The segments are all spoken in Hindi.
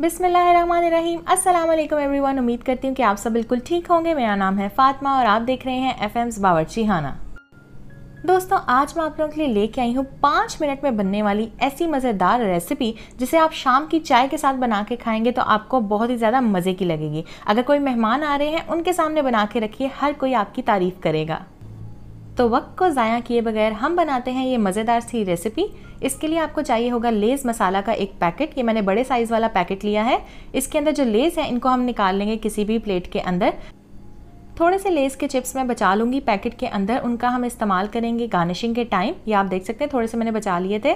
बिसमीम अल्लाम एवरीवन उम्मीद करती हूँ कि आप सब बिल्कुल ठीक होंगे मेरा नाम है फ़ातिमा और आप देख रहे हैं एफ एम्स बावरची हाना दोस्तों आज मैं आप लोगों के लिए लेके आई हूँ पाँच मिनट में बनने वाली ऐसी मज़ेदार रेसिपी जिसे आप शाम की चाय के साथ बना के खाएंगे तो आपको बहुत ही ज़्यादा मज़े की लगेगी अगर कोई मेहमान आ रहे हैं उनके सामने बना के रखिए हर कोई आपकी तारीफ़ करेगा तो वक्त को ज़ाया किए बगैर हम बनाते हैं ये मज़ेदार सी रेसिपी इसके लिए आपको चाहिए होगा लेज़ मसाला का एक पैकेट ये मैंने बड़े साइज़ वाला पैकेट लिया है इसके अंदर जो लेज़ हैं इनको हम निकाल लेंगे किसी भी प्लेट के अंदर थोड़े से लेस के चिप्स मैं बचा लूँगी पैकेट के अंदर उनका हम इस्तेमाल करेंगे गार्निशिंग के टाइम ये आप देख सकते हैं थोड़े से मैंने बचा लिए थे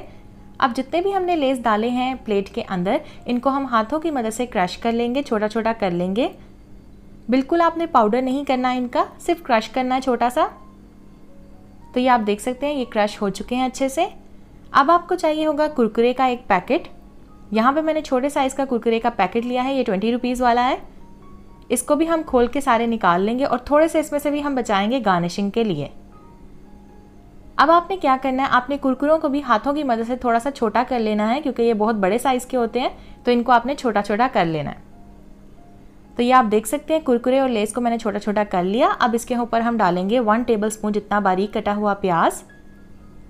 अब जितने भी हमने लेस डाले हैं प्लेट के अंदर इनको हम हाथों की मदद से क्रश कर लेंगे छोटा छोटा कर लेंगे बिल्कुल आपने पाउडर नहीं करना इनका सिर्फ क्रश करना है छोटा सा तो ये आप देख सकते हैं ये क्रश हो चुके हैं अच्छे से अब आपको चाहिए होगा कुरकुरे का एक पैकेट यहाँ पे मैंने छोटे साइज़ का कुरकुरे का पैकेट लिया है ये ट्वेंटी रुपीज़ वाला है इसको भी हम खोल के सारे निकाल लेंगे और थोड़े से इसमें से भी हम बचाएंगे गार्निशिंग के लिए अब आपने क्या करना है आपने कुरकुरों को भी हाथों की मदद से थोड़ा सा छोटा कर लेना है क्योंकि ये बहुत बड़े साइज़ के होते हैं तो इनको आपने छोटा छोटा कर लेना है तो ये आप देख सकते हैं कुरकुरे और लेस को मैंने छोटा छोटा कर लिया अब इसके ऊपर हम डालेंगे वन टेबल स्पून जितना बारीक कटा हुआ प्याज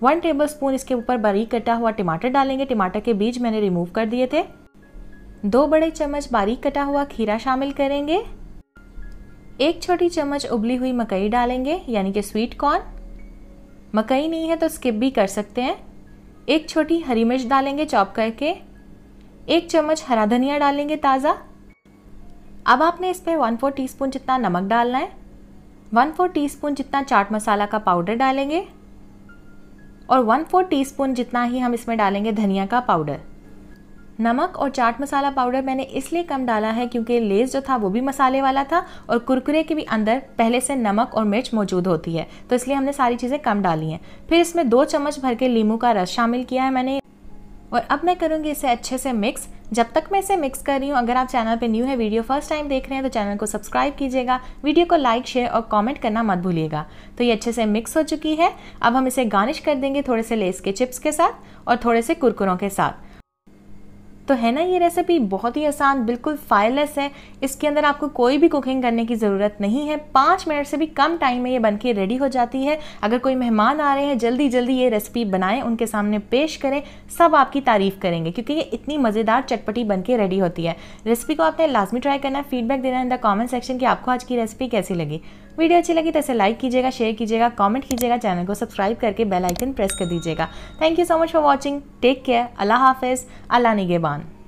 वन टेबल स्पून इसके ऊपर बारीक कटा हुआ टमाटर डालेंगे टमाटर के बीज मैंने रिमूव कर दिए थे दो बड़े चम्मच बारीक कटा हुआ खीरा शामिल करेंगे एक छोटी चम्मच उबली हुई मकई डालेंगे यानी कि स्वीट कॉर्न मकई नहीं है तो स्किप भी कर सकते हैं एक छोटी हरी मिर्च डालेंगे चॉप करके एक चम्मच हरा धनिया डालेंगे ताज़ा अब आपने इस पर वन फोर टी जितना नमक डालना है वन फोर टी जितना चाट मसाला का पाउडर डालेंगे और वन फोर टी जितना ही हम इसमें डालेंगे धनिया का पाउडर नमक और चाट मसाला पाउडर मैंने इसलिए कम डाला है क्योंकि लेस जो था वो भी मसाले वाला था और कुरकुरे के भी अंदर पहले से नमक और मिर्च मौजूद होती है तो इसलिए हमने सारी चीज़ें कम डाली हैं फिर इसमें दो चम्मच भर के लीमू का रस शामिल किया है मैंने और अब मैं करूँगी इसे अच्छे से मिक्स जब तक मैं इसे मिक्स कर रही हूँ अगर आप चैनल पर न्यू है वीडियो फर्स्ट टाइम देख रहे हैं तो चैनल को सब्सक्राइब कीजिएगा वीडियो को लाइक शेयर और कॉमेंट करना मत भूलिएगा तो ये अच्छे से मिक्स हो चुकी है अब हम इसे गार्निश कर देंगे थोड़े से लेस के चिप्स के साथ और थोड़े से कुरकुरों के साथ तो है ना ये रेसिपी बहुत ही आसान बिल्कुल फायरलेस है इसके अंदर आपको कोई भी कुकिंग करने की ज़रूरत नहीं है पाँच मिनट से भी कम टाइम में ये बन के रेडी हो जाती है अगर कोई मेहमान आ रहे हैं जल्दी जल्दी ये रेसिपी बनाएं उनके सामने पेश करें सब आपकी तारीफ़ करेंगे क्योंकि ये इतनी मज़ेदार चटपटी बन के रेडी होती है रेसिपी को आपने लाजमी ट्राई करना फीडबैक देना इन द कॉमेंट सेक्शन कि आपको आज की रेसिपी कैसी लगी वीडियो अच्छी लगी तो इसे लाइक कीजिएगा शेयर कीजिएगा कमेंट कीजिएगा चैनल को सब्सक्राइब करके बेलाइकन प्रेस कर दीजिएगा thank you so much for watching take care अल्लाह हाफिज़ अल्लाह निगेबान